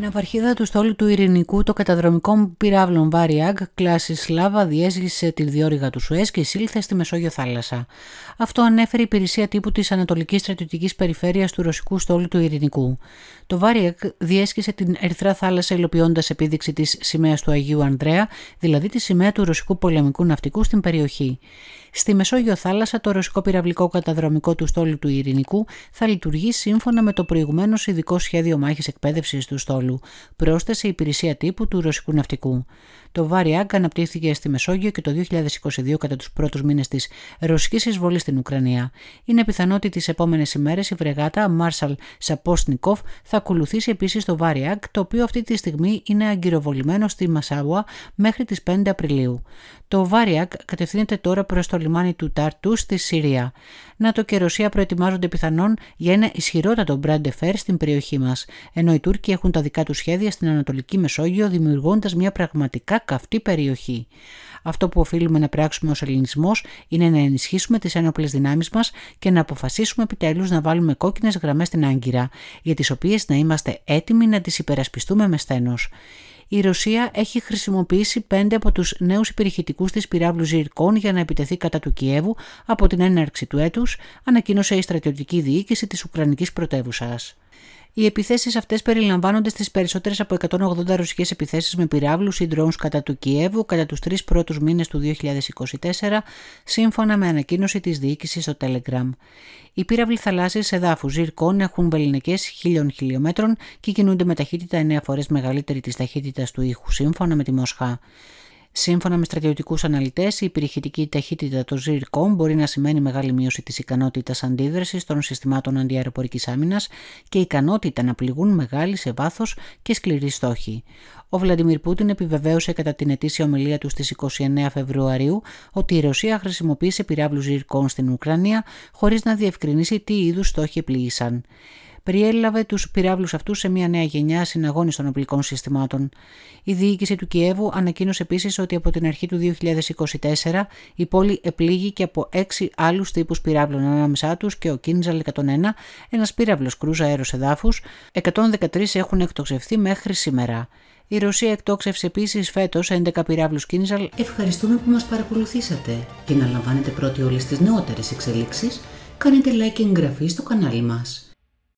ναυαρχίδα του στόλου του Ειρηνικού, το καταδρομικό πυράβλων Βάριαγ κλάση Σλάβα, διέσχισε τη διόρυγα του Σουέζ και εισήλθε στη Μεσόγειο θάλασσα. Αυτό ανέφερε η υπηρεσία τύπου της Ανατολικής Στρατιωτικής Περιφέρειας του Ρωσικού στόλου του Ειρηνικού. Το Βάριαγκ διέσχισε την Ερυθρά θάλασσα υλοποιώντας επίδειξη της σημαίας του Αγίου Ανδρέα, δηλαδή τη σημαία του Ρωσικού πολεμικού ναυτικού στην περιοχή. Στη Μεσόγειο Θάλασσα, το ρωσικό πυραυλικό καταδρομικό του στόλου του Ειρηνικού θα λειτουργεί σύμφωνα με το προηγουμένως ειδικό σχέδιο μάχης εκπαίδευσης του στόλου, πρόσθεσε η υπηρεσία τύπου του ρωσικού ναυτικού. Το Βάριακ αναπτύχθηκε στη Μεσόγειο και το 2022 κατά τους πρώτους μήνες της ρωσικής εισβολής στην Ουκρανία. Είναι πιθανό ότι τις επόμενες ημέρες η βρεγάτα Μάρσαλ Σαπόσνικοφ θα ακολουθήσει επίσης το Βάριαγκ, το οποίο αυτή τη στιγμή είναι αγκυροβολημένο στη Μασάουα μέχρι τις 5 Απριλίου. Το Βάριακ κατευθύνεται τώρα προς το λιμάνι του Ταρτού στη Συρία. ΝΑΤΟ και Ρωσία προετοιμάζονται πιθανόν για ένα ισχυρότατο μπράντε φέρ στην περιοχή μας, ενώ οι Τούρκοι έχουν τα δικά τους σχέδια στην Ανατολική Μεσόγειο, δημιουργώντας μια πραγματικά καυτή περιοχή. Αυτό που οφείλουμε να πράξουμε ως Ελληνισμός είναι να ενισχύσουμε τις ένοπλες δυνάμεις μας και να αποφασίσουμε επιτέλους να βάλουμε κόκκινες γραμμές στην Άγκυρα, για τις οποίες να είμαστε έτοιμοι να τις υπερασπιστούμε με στένος η Ρωσία έχει χρησιμοποιήσει πέντε από τους νέους υπερηχητικούς της πυράβλου Ζυρκών για να επιτεθεί κατά του Κιέβου από την έναρξη του έτους, ανακοίνωσε η στρατιωτική διοίκηση της Ουκρανικής πρωτεύουσας. Οι επιθέσεις αυτές περιλαμβάνονται στις περισσότερες από 180 ρωσικές επιθέσεις με πυράβλους ή ντρόουν κατά του Κιέβου κατά τους τρεις πρώτους μήνες του 2024, σύμφωνα με ανακοίνωση της διοίκησης στο Telegram. Οι πύραυλοι θαλάσσιες εδάφου Ζυρκών έχουν βεληνικές χίλιων χιλιόμετρων και κινούνται με ταχύτητα 9 φορές μεγαλύτερη της ταχύτητας του ήχου, σύμφωνα με τη Μοσχά. Σύμφωνα με στρατιωτικούς αναλυτές, η υπηρεχητική ταχύτητα των ZIRCOM μπορεί να σημαίνει μεγάλη μείωση της ικανότητας αντίδρασης των συστημάτων αντιαεροπορικής άμυνας και ικανότητα να πληγούν μεγάλη σε βάθος και σκληρή στόχη. Ο Βλαντιμίρ Πούτιν επιβεβαίωσε κατά την ετήσια ομιλία του στις 29 Φεβρουαρίου ότι η Ρωσία χρησιμοποίησε πυράβλους ZIRCOM στην Ουκρανία χωρίς να διευκρινίσει τι είδους στόχοι επλήγησαν περιέλαβε τους πυράβλους αυτούς σε μια νέα γενιά των οπλικών συστημάτων. Η διοίκηση του Κιέβου ανακοίνωσε επίσης ότι από την αρχή του 2024 η πόλη επλήγει και από έξι άλλους τύπους πυράβλων, ανάμεσά τους και ο Κίνζαλ 101, ένα πυράβλο κρούζα αέρος εδάφους, 113 έχουν εκτοξευθεί μέχρι σήμερα. Η Ρωσία εκτόξευσε επίσης φέτος 11 πυράβλου Κίνζαλ. Ευχαριστούμε που μας παρακολουθήσατε και να λαμβάνετε πρώτοι όλες τις νεότερες εξελίξεις. Κάνετε like και εγγραφή στο κανάλι μας.